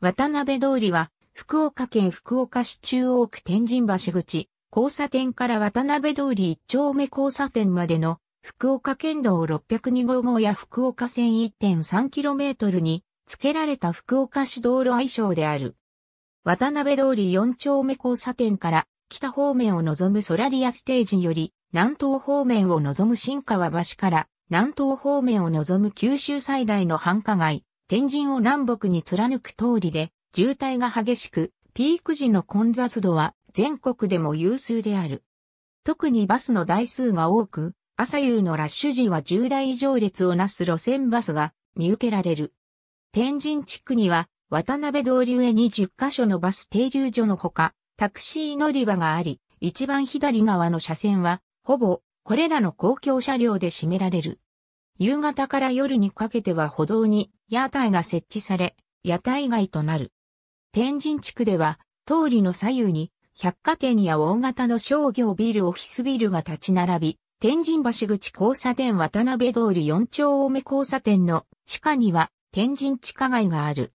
渡辺通りは、福岡県福岡市中央区天神橋口、交差点から渡辺通り1丁目交差点までの、福岡県道602号号や福岡線 1.3km に、付けられた福岡市道路愛称である。渡辺通り4丁目交差点から、北方面を望むソラリアステージより、南東方面を望む新川橋から、南東方面を望む九州最大の繁華街、天神を南北に貫く通りで、渋滞が激しく、ピーク時の混雑度は全国でも有数である。特にバスの台数が多く、朝夕のラッシュ時は10台以上列をなす路線バスが見受けられる。天神地区には渡辺通り上に10カ所のバス停留所のほか、タクシー乗り場があり、一番左側の車線は、ほぼ、これらの公共車両で占められる。夕方から夜にかけては歩道に屋台が設置され、屋台街となる。天神地区では、通りの左右に、百貨店や大型の商業ビルオフィスビルが立ち並び、天神橋口交差点渡辺通り4丁目交差点の地下には天神地下街がある。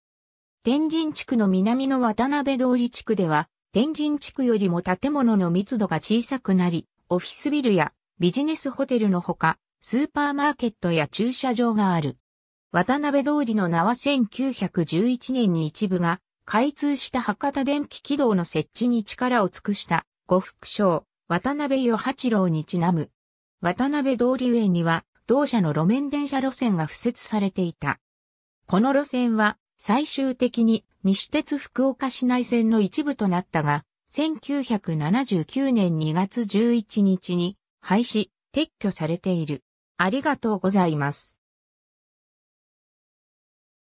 天神地区の南の渡辺通り地区では、天神地区よりも建物の密度が小さくなり、オフィスビルやビジネスホテルのほか、スーパーマーケットや駐車場がある。渡辺通りの名は1911年に一部が開通した博多電気軌道の設置に力を尽くした呉服商渡辺与八郎にちなむ。渡辺通り上には同社の路面電車路線が付設されていた。この路線は最終的に西鉄福岡市内線の一部となったが、1979年2月11日に廃止、撤去されている。ありがとうございます。